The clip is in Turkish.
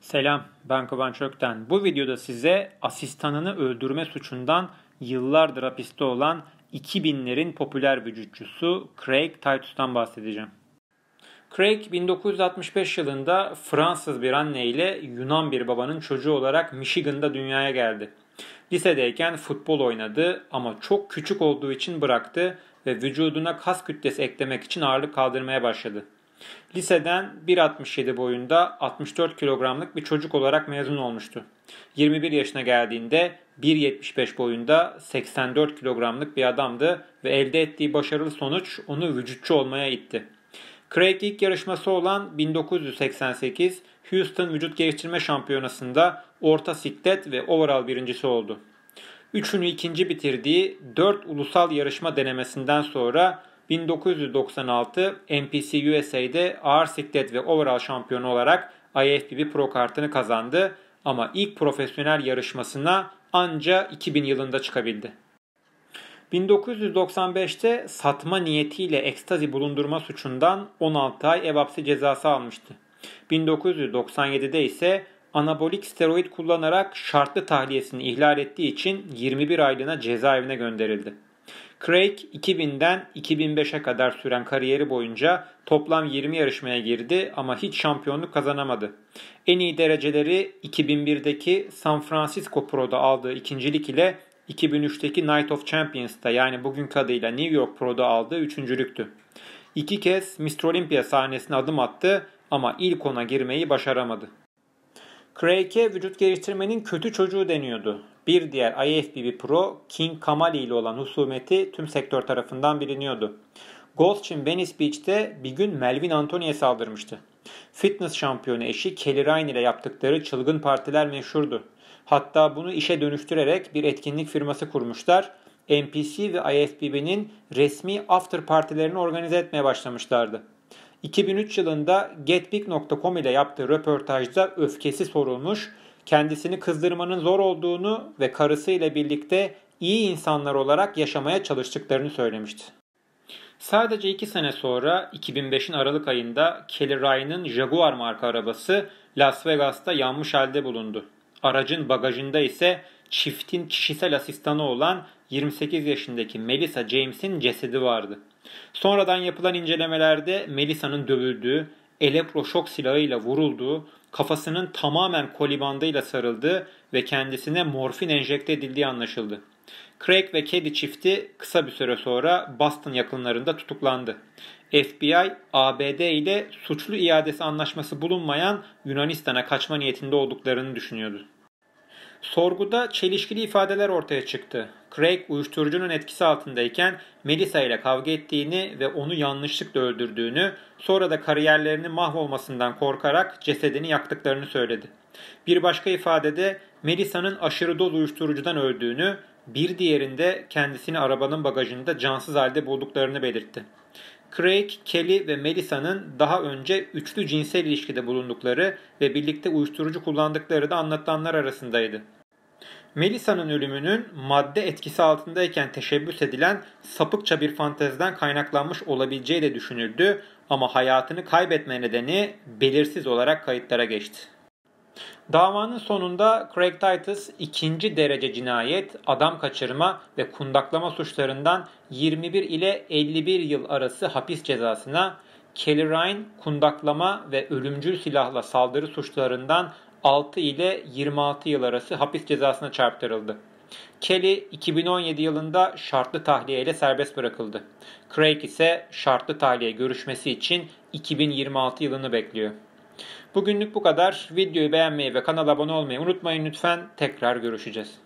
Selam, ben Kıvanç Ökten. Bu videoda size asistanını öldürme suçundan yıllardır hapiste olan 2000'lerin popüler vücutçusu Craig Titus'tan bahsedeceğim. Craig 1965 yılında Fransız bir anne ile Yunan bir babanın çocuğu olarak Michigan'da dünyaya geldi. Lisedeyken futbol oynadı ama çok küçük olduğu için bıraktı ve vücuduna kas kütlesi eklemek için ağırlık kaldırmaya başladı. Liseden 1.67 boyunda 64 kilogramlık bir çocuk olarak mezun olmuştu. 21 yaşına geldiğinde 1.75 boyunda 84 kilogramlık bir adamdı ve elde ettiği başarılı sonuç onu vücutçu olmaya itti. Craig ilk yarışması olan 1988 Houston Vücut Geliştirme Şampiyonası'nda orta siklet ve overall birincisi oldu. Üçünü ikinci bitirdiği 4 ulusal yarışma denemesinden sonra 1996 NPC USA'de ağır siklet ve overall şampiyonu olarak IFBB Pro kartını kazandı ama ilk profesyonel yarışmasına anca 2000 yılında çıkabildi. 1995'te satma niyetiyle ekstazi bulundurma suçundan 16 ay ev hapsi cezası almıştı. 1997'de ise anabolik steroid kullanarak şartlı tahliyesini ihlal ettiği için 21 aylığına cezaevine gönderildi. Craig 2000'den 2005'e kadar süren kariyeri boyunca toplam 20 yarışmaya girdi ama hiç şampiyonluk kazanamadı. En iyi dereceleri 2001'deki San Francisco Pro'da aldığı ikincilik ile 2003'teki Night of Champions'ta yani bugünkü adıyla New York Pro'da aldığı üçüncülüktü. İki kez Mr. Olympia sahnesine adım attı ama ilk ona girmeyi başaramadı. Craig'e vücut geliştirmenin kötü çocuğu deniyordu. Bir diğer IFBB Pro King Kamali ile olan husumeti tüm sektör tarafından biliniyordu. Goldstein Venice Beach'te bir gün Melvin Anthony'e saldırmıştı. Fitness şampiyonu eşi Kelly Ryan ile yaptıkları çılgın partiler meşhurdu. Hatta bunu işe dönüştürerek bir etkinlik firması kurmuşlar. NPC ve IFBB'nin resmi after partilerini organize etmeye başlamışlardı. 2003 yılında getbig.com ile yaptığı röportajda öfkesi sorulmuş, kendisini kızdırmanın zor olduğunu ve karısıyla birlikte iyi insanlar olarak yaşamaya çalıştıklarını söylemişti. Sadece 2 sene sonra 2005'in Aralık ayında Kelly Ryan'ın Jaguar marka arabası Las Vegas'ta yanmış halde bulundu. Aracın bagajında ise çiftin kişisel asistanı olan 28 yaşındaki Melissa James'in cesedi vardı. Sonradan yapılan incelemelerde Melissa'nın dövüldüğü, elektroşok silahıyla vurulduğu, kafasının tamamen kolibandıyla sarıldığı ve kendisine morfin enjekte edildiği anlaşıldı. Craig ve Kelly çifti kısa bir süre sonra Boston yakınlarında tutuklandı. FBI, ABD ile suçlu iadesi anlaşması bulunmayan Yunanistan'a kaçma niyetinde olduklarını düşünüyordu. Sorguda çelişkili ifadeler ortaya çıktı. Craig uyuşturucunun etkisi altındayken Melissa ile kavga ettiğini ve onu yanlışlıkla öldürdüğünü, sonra da kariyerlerinin mahvolmasından korkarak cesedini yaktıklarını söyledi. Bir başka ifadede Melissa'nın aşırı doz uyuşturucudan öldüğünü, bir diğerinde kendisini arabanın bagajında cansız halde bulduklarını belirtti. Craig, Kelly ve Melissa'nın daha önce üçlü cinsel ilişkide bulundukları ve birlikte uyuşturucu kullandıkları da anlatılanlar arasındaydı. Melissa'nın ölümünün madde etkisi altındayken teşebbüs edilen sapıkça bir fanteziden kaynaklanmış olabileceği de düşünüldü ama hayatını kaybetme nedeni belirsiz olarak kayıtlara geçti. Davanın sonunda Craig Titus ikinci derece cinayet, adam kaçırma ve kundaklama suçlarından 21 ile 51 yıl arası hapis cezasına, Kelly Ryan kundaklama ve ölümcül silahla saldırı suçlarından 6 ile 26 yıl arası hapis cezasına çarptırıldı. Kelly 2017 yılında şartlı tahliye ile serbest bırakıldı. Craig ise şartlı tahliye görüşmesi için 2026 yılını bekliyor. Bugünlük bu kadar. Videoyu beğenmeyi ve kanala abone olmayı unutmayın lütfen. Tekrar görüşeceğiz.